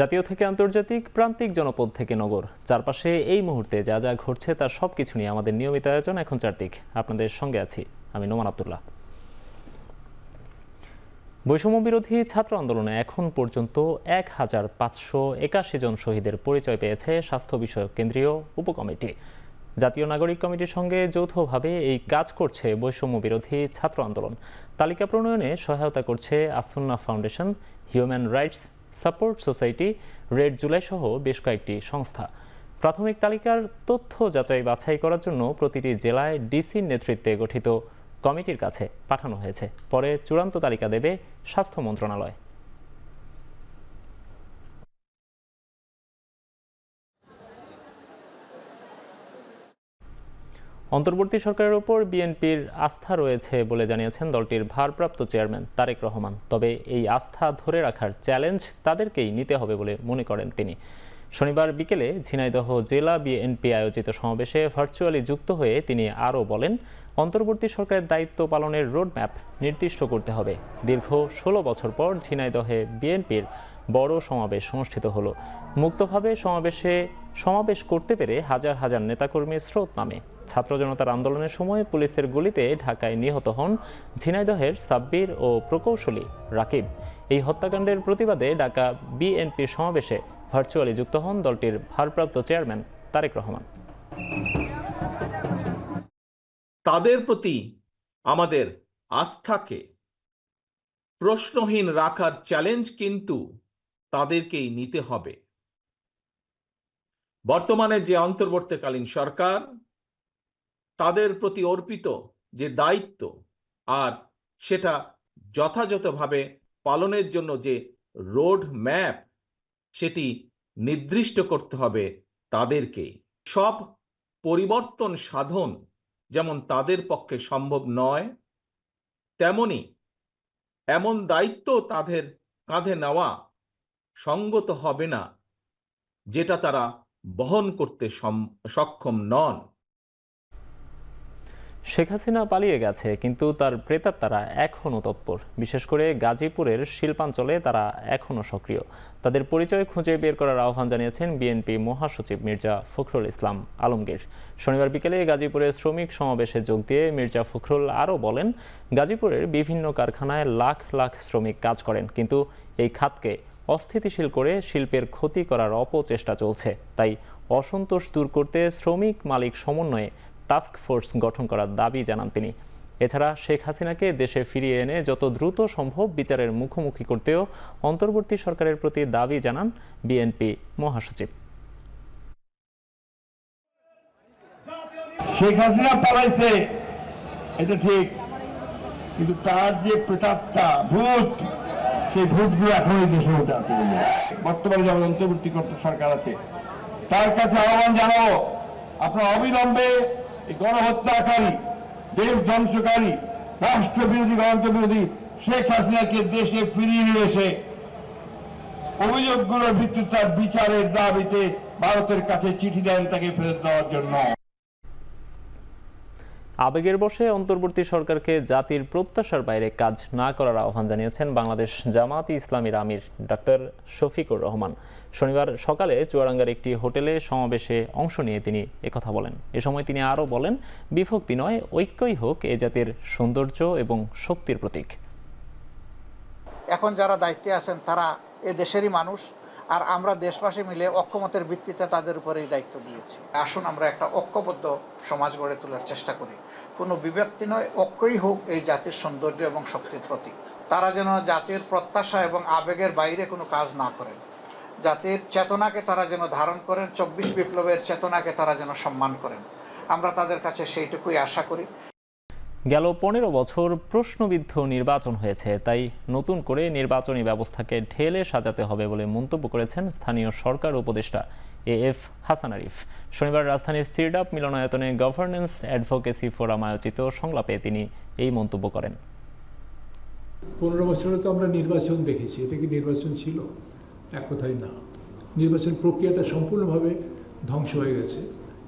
জাতীয় থেকে আন্তর্জাতিক প্রান্তিক জনপদ থেকে নগর চারপাশে এই মুহূর্তে যা যা ঘটছে তার সব কিছু নিয়ে আমাদের নিয়মিত আয়োজন এখন চারদিক আপনাদের সঙ্গে আছি আমি নোমান আবদুল্লাহ বৈষম্য বিরোধী ছাত্র আন্দোলনে এখন পর্যন্ত এক হাজার পাঁচশো একাশি জন শহীদের পরিচয় পেয়েছে স্বাস্থ্য বিষয়ক কেন্দ্রীয় উপকমিটি জাতীয় নাগরিক কমিটির সঙ্গে যৌথভাবে এই কাজ করছে বৈষম্য বিরোধী ছাত্র আন্দোলন তালিকা প্রণয়নে সহায়তা করছে আসুন্না foundation human rights support society red July সহ বেশ কয়েকটি সংস্থা প্রাথমিক তালিকার তথ্য যাচাই বাছাই করার জন্য প্রতিটি জেলায় ডিসির নেতৃত্বে গঠিত কমিটির কাছে পাঠানো হয়েছে পরে চূড়ান্ত তালিকা দেবে স্বাস্থ্য মন্ত্রণালয় অন্তর্বর্তী সরকারের ওপর বিএনপির আস্থা রয়েছে বলে জানিয়েছেন দলটির ভারপ্রাপ্ত চেয়ারম্যান তারেক রহমান তবে এই আস্থা ধরে রাখার চ্যালেঞ্জ তাদেরকেই নিতে হবে বলে মনে করেন তিনি শনিবার বিকেলে ঝিনাইদহ জেলা বিএনপি আয়োজিত সমাবেশে ভার্চুয়ালি যুক্ত হয়ে তিনি আরও বলেন অন্তর্বর্তী সরকারের দায়িত্ব পালনের রোডম্যাপ নির্দিষ্ট করতে হবে দীর্ঘ ষোলো বছর পর ঝিনাইদহে বিএনপির বড় সমাবেশ অনুষ্ঠিত হলো মুক্তভাবে সমাবেশে সমাবেশ করতে পেরে হাজার হাজার নেতাকর্মী স্রোত নামে ছাত্র জনতার আন্দোলনের সময় পুলিশের গুলিতে ঢাকায় নিহত হন ঝিনাইদহের সাব্বির ও প্রকৌশলী রাকিব এই হত্যাকাণ্ডের প্রতিবাদে ঢাকা বিএনপির সমাবেশে ভার্চুয়ালি যুক্ত হন দলটির ভারপ্রাপ্ত চেয়ারম্যান তারেক রহমান তাদের প্রতি আমাদের আস্থাকে প্রশ্নহীন রাখার চ্যালেঞ্জ কিন্তু তাদেরকেই নিতে হবে বর্তমানে যে অন্তর্বর্তীকালীন সরকার তাদের প্রতি অর্পিত যে দায়িত্ব আর সেটা যথাযথভাবে পালনের জন্য যে রোড ম্যাপ সেটি নির্দিষ্ট করতে হবে তাদেরকে সব পরিবর্তন সাধন যেমন তাদের পক্ষে সম্ভব নয় তেমনি এমন দায়িত্ব তাদের কাঁধে নেওয়া সঙ্গত হবে না যেটা তারা বহন করতে সক্ষম নন শেখ হাসিনা পালিয়ে গেছে কিন্তু তার প্রেতাত্মারা এখনও তৎপর বিশেষ করে গাজীপুরের শিল্পাঞ্চলে তারা এখনও সক্রিয় তাদের পরিচয় খুঁজে বের করার আহ্বান জানিয়েছেন বিএনপি মহাসচিব মির্জা ফখরুল ইসলাম আলমগীর শনিবার বিকেলে গাজীপুরে শ্রমিক সমাবেশে যোগ দিয়ে মির্জা ফখরুল আরও বলেন গাজীপুরের বিভিন্ন কারখানায় লাখ লাখ শ্রমিক কাজ করেন কিন্তু এই খাতকে অস্থিতিশীল করে শিল্পের ক্ষতি করার অপচেষ্টা চলছে তাই অসন্তোষ দূর করতে শ্রমিক মালিক সমন্বয়ে টাস্ক ফোর্স গঠন করার দাবি জানান তিনি এছাড়া শেখ হাসিনাকে দেশে ফিরিয়ে এনে যত দ্রুত সম্ভব বিচারের মুখোমুখি করতেও অন্তর্বর্তী সরকারের প্রতি দাবি জানান বিএনপি মহাসচিব শেখ হাসিনা পালাইছে এটা ঠিক কিন্তু তার যে প্রেতাত্মা ভূত সেই দিয়ে এখন এই দেশের মধ্যে আছে বর্তমানে যেমন কর্ত সরকার আছে তার কাছে আহ্বান জানাবো আপনার অবিলম্বে এই গণহত্যাকারী দেশ ধ্বংসকারী রাষ্ট্রবিরোধী গণতন্ত্রবিরোধী শেখ হাসিনাকে দেশে ফিরিয়ে নিয়ে এসে অভিযোগগুলোর ভিত্তিতে বিচারের দাবিতে ভারতের কাছে চিঠি দেন তাকে ফেরত দেওয়ার জন্য আবেগের বসে অন্তর্বর্তী সরকারকে জাতির প্রত্যাশার বাইরে কাজ না করার আহ্বান জানিয়েছেন বাংলাদেশ জামাত ইসলামীর আমির ডাক্তার শফিকুর রহমান শনিবার সকালে চুয়ারাঙ্গার একটি হোটেলে সমাবেশে অংশ নিয়ে তিনি একথা বলেন এ সময় তিনি আরও বলেন বিভক্তি নয় ঐক্যই হোক এ জাতির সৌন্দর্য এবং শক্তির প্রতীক এখন যারা দায়িত্বে আছেন তারা এ দেশেরই মানুষ আর আমরা দেশবাসী মিলে অক্ষমতের ভিত্তিতে তাদের উপরে এই দায়িত্ব দিয়েছি আসুন আমরা একটা ঐক্যবদ্ধ সমাজ গড়ে তোলার চেষ্টা করি কোনো বিব্যক্তি নয় ঐক্যই হোক এই জাতির সৌন্দর্য এবং শক্তির প্রতীক তারা যেন জাতির প্রত্যাশা এবং আবেগের বাইরে কোনো কাজ না করেন জাতির চেতনাকে তারা যেন ধারণ করেন চব্বিশ বিপ্লবের চেতনাকে তারা যেন সম্মান করেন আমরা তাদের কাছে সেইটুকুই আশা করি গেল পনেরো বছর প্রশ্নবিদ্ধ নির্বাচন হয়েছে তাই নতুন করে নির্বাচনী ব্যবস্থাকে ঢেলে সাজাতে হবে বলে মন্তব্য করেছেন স্থানীয় সরকার উপদেষ্টা এ এফ হাসান আরিফ শনিবার রাজধানীর সিরডাপ মিলনায়তনে গভর্নেন্স অ্যাডভোকেসি ফোরাম আয়োজিত সংলাপে তিনি এই মন্তব্য করেন পনেরো বছরে তো আমরা নির্বাচন দেখেছি এটা কি নির্বাচন ছিল এক কথায় না নির্বাচন প্রক্রিয়াটা সম্পূর্ণভাবে ধ্বংস হয়ে গেছে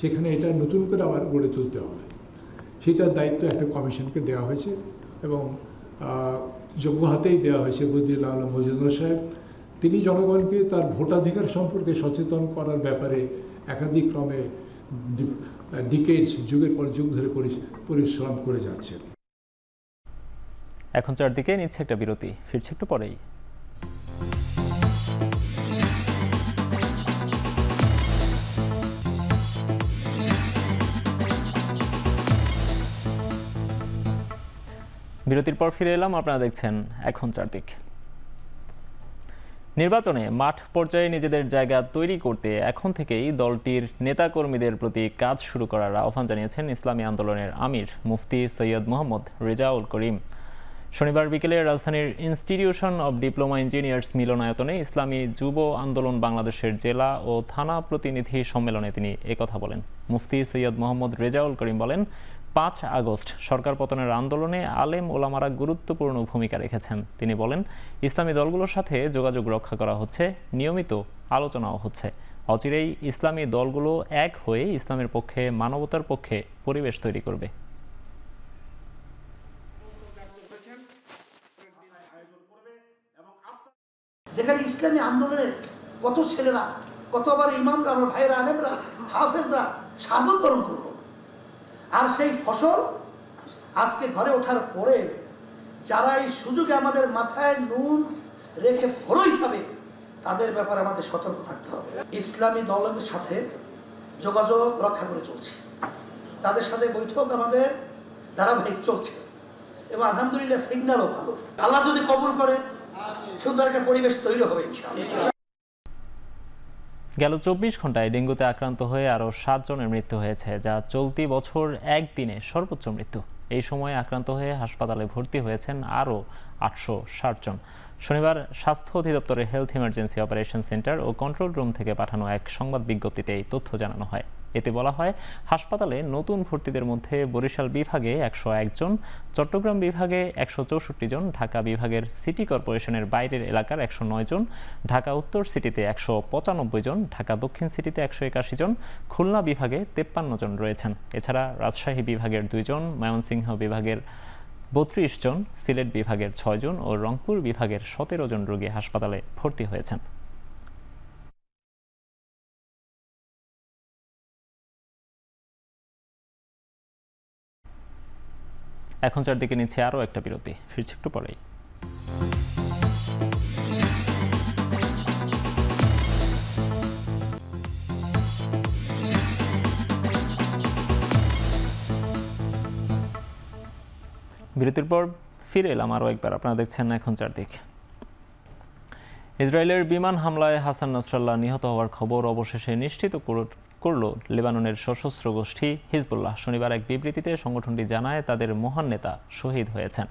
সেখানে এটা নতুন করে আবার গড়ে তুলতে হবে সেটার দায়িত্ব একটা কমিশনকে দেওয়া হয়েছে এবং যোগ্য হাতেই দেওয়া হয়েছে বুদ্ধিলাল আলম মজুমদার সাহেব তিনি জনগণকে তার ভোটাধিকার সম্পর্কে সচেতন করার ব্যাপারে একাধিক ক্রমে ডিকেটস যুগের পর যুগ ধরে পরিশ্রম করে যাচ্ছেন এখন চারদিকে নিচ্ছে একটা বিরতি ফিরছে একটু পরেই বিরতির পর ফিরে এলাম আপনারা দেখছেন এখন চারদিক নির্বাচনে মাঠ পর্যায়ে নিজেদের জায়গা তৈরি করতে এখন থেকেই দলটির নেতাকর্মীদের প্রতি কাজ শুরু করার আহ্বান জানিয়েছেন ইসলামী আন্দোলনের আমির মুফতি সৈয়দ মোহাম্মদ রেজাউল করিম শনিবার বিকেলে রাজধানীর ইনস্টিটিউশন অব ডিপ্লোমা ইঞ্জিনিয়ার্স মিলনায়তনে ইসলামী যুব আন্দোলন বাংলাদেশের জেলা ও থানা প্রতিনিধি সম্মেলনে তিনি একথা বলেন মুফতি সৈয়দ মোহাম্মদ রেজাউল করিম বলেন পাঁচ আগস্ট সরকার পতনের আন্দোলনে আলেম ওলামারা গুরুত্বপূর্ণ ভূমিকা রেখেছেন তিনি বলেন ইসলামী দলগুলোর সাথে যোগাযোগ রক্ষা করা হচ্ছে নিয়মিত আলোচনাও হচ্ছে অচিরেই ইসলামী দলগুলো এক হয়ে ইসলামের পক্ষে মানবতার পক্ষে পরিবেশ তৈরি করবে যেখানে ইসলামী আন্দোলনে কত ছেলেরা কতবার ইমামরা আমার ভাইয়েরা আলেমরা হাফেজরা সাধন বরণ করবো আর সেই ফসল আজকে ঘরে ওঠার পরে যারা এই সুযোগে আমাদের মাথায় নুন রেখে বড়ই খাবে তাদের ব্যাপারে আমাদের সতর্ক থাকতে হবে ইসলামী দলের সাথে যোগাযোগ রক্ষা করে চলছে তাদের সাথে বৈঠক আমাদের ধারাবাহিক চলছে এবং আলহামদুলিল্লাহ সিগন্যালও ভালো আল্লাহ যদি কবুল করে সুন্দর একটা পরিবেশ তৈরি হবে ইনশাআল্লাহ গেল চব্বিশ ঘন্টায় ডেঙ্গুতে আক্রান্ত হয়ে আরও সাতজনের মৃত্যু হয়েছে যা চলতি বছর একদিনে সর্বোচ্চ মৃত্যু এই সময়ে আক্রান্ত হয়ে হাসপাতালে ভর্তি হয়েছেন আরও আটশো জন শনিবার স্বাস্থ্য অধিদপ্তরের হেলথ ইমার্জেন্সি অপারেশন সেন্টার ও কন্ট্রোল রুম থেকে পাঠানো এক সংবাদ বিজ্ঞপ্তিতে এই তথ্য জানানো হয় এতে বলা হয় হাসপাতালে নতুন ভর্তিদের মধ্যে বরিশাল বিভাগে একশো একজন চট্টগ্রাম বিভাগে একশো চৌষট্টি জন ঢাকা বিভাগের সিটি কর্পোরেশনের বাইরের এলাকার একশো নয় জন ঢাকা উত্তর সিটিতে একশো পঁচানব্বই জন ঢাকা দক্ষিণ সিটিতে একশো একাশি জন খুলনা বিভাগে তেপ্পান্ন জন রয়েছেন এছাড়া রাজশাহী বিভাগের দুইজন ময়মনসিংহ বিভাগের বত্রিশ জন সিলেট বিভাগের ছয়জন ও রংপুর বিভাগের সতেরো জন রোগী হাসপাতালে ভর্তি হয়েছেন এখন চারদিকে নিচ্ছে আরও একটা বিরতি ফিরছে একটু পরেই বিরতির পর ফিরে এলাম আরও একবার আপনারা দেখছেন না এখন চারদিক ইসরায়েলের বিমান হামলায় হাসান নসরাল্লাহ নিহত হওয়ার খবর অবশেষে নিশ্চিত করল লেবাননের সশস্ত্র গোষ্ঠী হিজবুল্লাহ শনিবার এক বিবৃতিতে সংগঠনটি জানায় তাদের মহান নেতা শহীদ হয়েছেন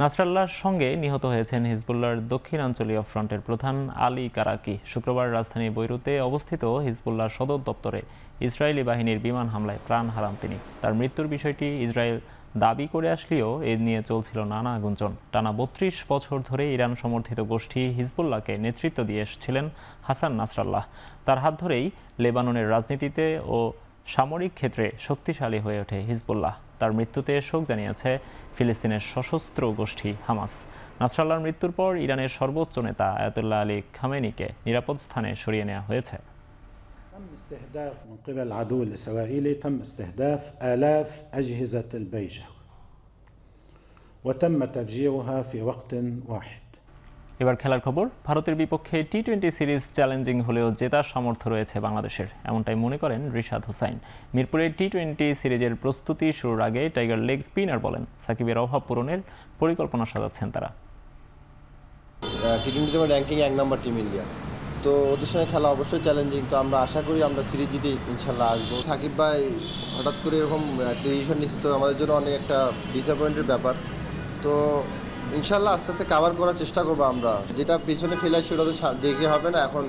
নাসরাল্লাহর সঙ্গে নিহত হয়েছেন হিজবুল্লাহর দক্ষিণাঞ্চলীয় ফ্রন্টের প্রধান আলী কারাকি শুক্রবার রাজধানী বৈরুতে অবস্থিত হিজবুল্লাহর সদর দপ্তরে ইসরায়েলি বাহিনীর বিমান হামলায় প্রাণ হারান তিনি তার মৃত্যুর বিষয়টি ইসরায়েল দাবি করে আসলেও এ নিয়ে চলছিল নানা গুঞ্জন টানা বত্রিশ বছর ধরে ইরান সমর্থিত গোষ্ঠী হিজবুল্লাহকে নেতৃত্ব দিয়ে এসেছিলেন হাসান নাসরাল্লাহ তার হাত ধরেই লেবাননের রাজনীতিতে ও সামরিক ক্ষেত্রে শক্তিশালী হয়ে ওঠে হিজবুল্লাহ তার মৃত্যুতে শোক জানিয়েছে ফিলিস্তিনের সশস্ত্র গোষ্ঠী হামাস নাসরাল্লাহর মৃত্যুর পর ইরানের সর্বোচ্চ নেতা আয়াতুল্লাহ আলী খামেনিকে নিরাপদ স্থানে সরিয়ে নেওয়া হয়েছে تم استهداف من قبل العدو الإسرائيلي تم استهداف آلاف أجهزة البيجة وتم تفجيرها في وقت واحد এবার খেলার খবর ভারতের বিপক্ষে টি টোয়েন্টি সিরিজ চ্যালেঞ্জিং হলেও জেতার সামর্থ্য রয়েছে বাংলাদেশের এমনটাই মনে করেন রিশাদ হোসাইন মিরপুরের টি টোয়েন্টি সিরিজের প্রস্তুতি শুরুর আগে টাইগার লেগ স্পিনার বলেন সাকিবের অভাব পূরণের পরিকল্পনা সাজাচ্ছেন তারা টি টোয়েন্টিতে র্যাঙ্কিং এক নম্বর টিম ইন্ডিয়া তো ওদের সঙ্গে খেলা অবশ্যই চ্যালেঞ্জিং তো আমরা আশা করি আমরা সিরিজ জিতে ইনশাল্লাহ আসবো সাকিব ভাই হঠাৎ করে এরকম ডিসিশন নিচ্ছে তো আমাদের জন্য অনেক একটা ডিসঅ্যাপয়েন্টের ব্যাপার তো ইনশাল্লাহ আস্তে আস্তে কাভার করার চেষ্টা করবো আমরা যেটা পিছনে ফেলে সেটা তো দেখে হবে না এখন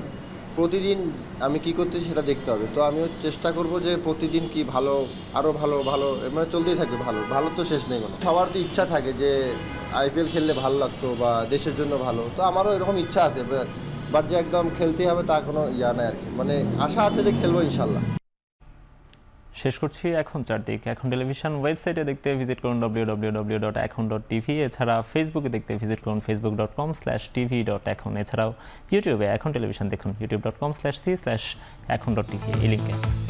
প্রতিদিন আমি কি করতে সেটা দেখতে হবে তো আমিও চেষ্টা করব যে প্রতিদিন কি ভালো আরও ভালো ভালো মানে চলতেই থাকবে ভালো ভালো তো শেষ নেই কোনো সবার তো ইচ্ছা থাকে যে আইপিএল খেললে ভালো লাগতো বা দেশের জন্য ভালো তো আমারও এরকম ইচ্ছা আছে বাট যে একদম খেলতে হবে তা কোনো ইয়া নেই আর কি মানে আশা আছে যে খেলবো ইনশাল্লাহ শেষ করছি এখন চারদিক এখন টেলিভিশন ওয়েবসাইটে দেখতে ভিজিট করুন W W W dot Ekhon dot TV এছাড়া ফেসবুকে দেখতে ভিজিট করুন Facebook dot com slash TV dot Ekhon এছাড়াও ইউটিউবে এখন টেলিভিশন দেখুন YouTube dot com slash C slash Ekhon dot TV এই লিঙ্কে